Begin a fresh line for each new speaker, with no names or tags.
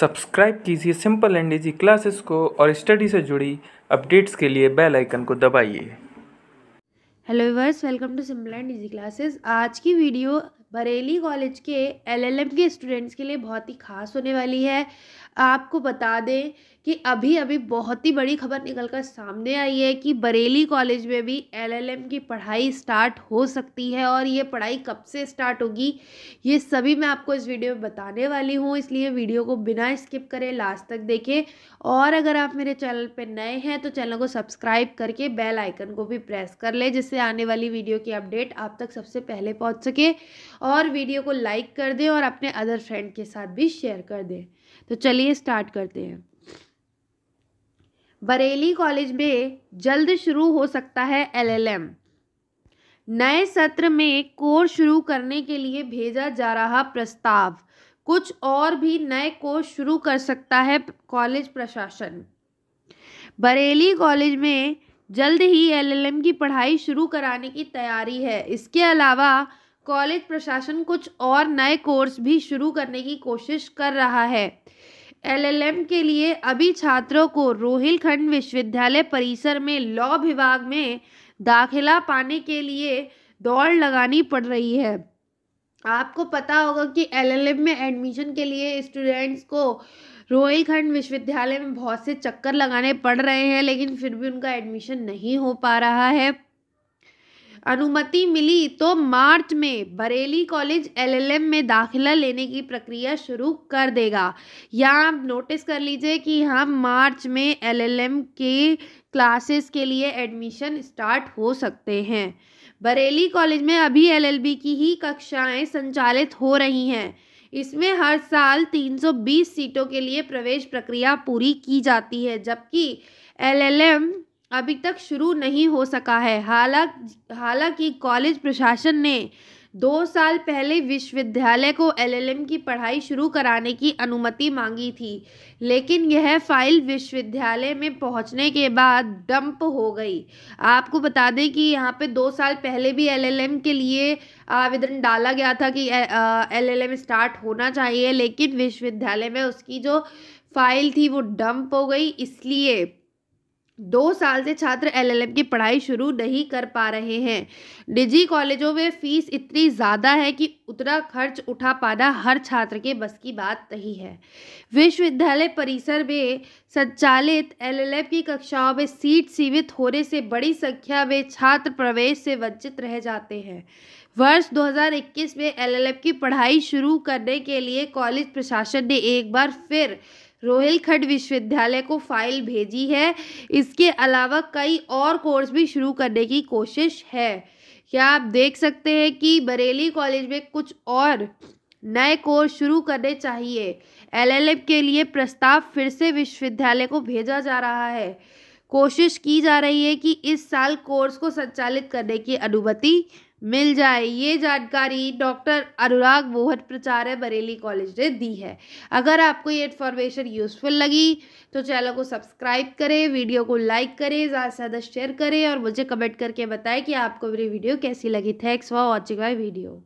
subscribe कीजिए simple and easy classes को और स्टडी से जुड़ी अपडेट्स के लिए बेल आइकन को दबाइए हेलो वर्स welcome to simple and easy classes आज की वीडियो बरेली कॉलेज के एलएलएम के स्टूडेंट्स के लिए बहुत ही खास होने वाली है आपको बता दें कि अभी अभी बहुत ही बड़ी खबर निकलकर सामने आई है कि बरेली कॉलेज में भी एलएलएम की पढ़ाई स्टार्ट हो सकती है और ये पढ़ाई कब से स्टार्ट होगी ये सभी मैं आपको इस वीडियो में बताने वाली हूँ इसलिए वीडियो को बिना स्किप करें लास्ट तक देखें और अगर आप मेरे चैनल पर नए हैं तो चैनल को सब्सक्राइब करके बेल आइकन को भी प्रेस कर लें जिससे आने वाली वीडियो की अपडेट आप तक सबसे पहले पहुँच सके और वीडियो को लाइक कर दें और अपने अदर फ्रेंड के साथ भी शेयर कर दें तो चलिए स्टार्ट करते हैं बरेली कॉलेज में जल्द शुरू हो सकता है एलएलएम नए सत्र में कोर्स शुरू करने के लिए भेजा जा रहा प्रस्ताव कुछ और भी नए कोर्स शुरू कर सकता है कॉलेज प्रशासन बरेली कॉलेज में जल्द ही एलएलएम की पढ़ाई शुरू कराने की तैयारी है इसके अलावा कॉलेज प्रशासन कुछ और नए कोर्स भी शुरू करने की कोशिश कर रहा है एलएलएम के लिए अभी छात्रों को रोहिलखंड विश्वविद्यालय परिसर में लॉ विभाग में दाखिला पाने के लिए दौड़ लगानी पड़ रही है आपको पता होगा कि एलएलएम में एडमिशन के लिए स्टूडेंट्स को रोहिलखंड विश्वविद्यालय में बहुत से चक्कर लगाने पड़ रहे हैं लेकिन फिर भी उनका एडमिशन नहीं हो पा रहा है अनुमति मिली तो मार्च में बरेली कॉलेज एलएलएम में दाखिला लेने की प्रक्रिया शुरू कर देगा यहाँ आप नोटिस कर लीजिए कि हम मार्च में एलएलएम के क्लासेस के लिए एडमिशन स्टार्ट हो सकते हैं बरेली कॉलेज में अभी एलएलबी की ही कक्षाएं संचालित हो रही हैं इसमें हर साल 320 सीटों के लिए प्रवेश प्रक्रिया पूरी की जाती है जबकि एलएलएम अभी तक शुरू नहीं हो सका है हालांकि हालांकि कॉलेज प्रशासन ने दो साल पहले विश्वविद्यालय को एलएलएम की पढ़ाई शुरू कराने की अनुमति मांगी थी लेकिन यह फाइल विश्वविद्यालय में पहुंचने के बाद डंप हो गई आपको बता दें कि यहाँ पे दो साल पहले भी एलएलएम के लिए आवेदन डाला गया था कि एलएलएम स्टार्ट होना चाहिए लेकिन विश्वविद्यालय में उसकी जो फाइल थी वो डंप हो गई इसलिए दो साल से छात्र एलएलएम की पढ़ाई शुरू नहीं कर पा रहे हैं निजी कॉलेजों में फीस इतनी ज़्यादा है कि उतना खर्च उठा पाना हर छात्र के बस की बात नहीं है विश्वविद्यालय परिसर में संचालित एलएलएम की कक्षाओं में सीट सीमित होने से बड़ी संख्या में छात्र प्रवेश से वंचित रह जाते हैं वर्ष 2021 में एलएलएम की पढ़ाई शुरू करने के लिए कॉलेज प्रशासन ने एक बार फिर खड विश्वविद्यालय को फाइल भेजी है इसके अलावा कई और कोर्स भी शुरू करने की कोशिश है क्या आप देख सकते हैं कि बरेली कॉलेज में कुछ और नए कोर्स शुरू करने चाहिए एलएलएम के लिए प्रस्ताव फिर से विश्वविद्यालय को भेजा जा रहा है कोशिश की जा रही है कि इस साल कोर्स को संचालित करने की अनुमति मिल जाए ये जानकारी डॉक्टर अनुराग मोहन प्रचार्य बरेली कॉलेज ने दी है अगर आपको ये इन्फॉर्मेशन यूज़फुल लगी तो चैनल को सब्सक्राइब करें वीडियो को लाइक करें ज़्यादा से ज़्यादा शेयर करें और मुझे कमेंट करके बताएं कि आपको मेरी वीडियो कैसी लगी thanks for watching my video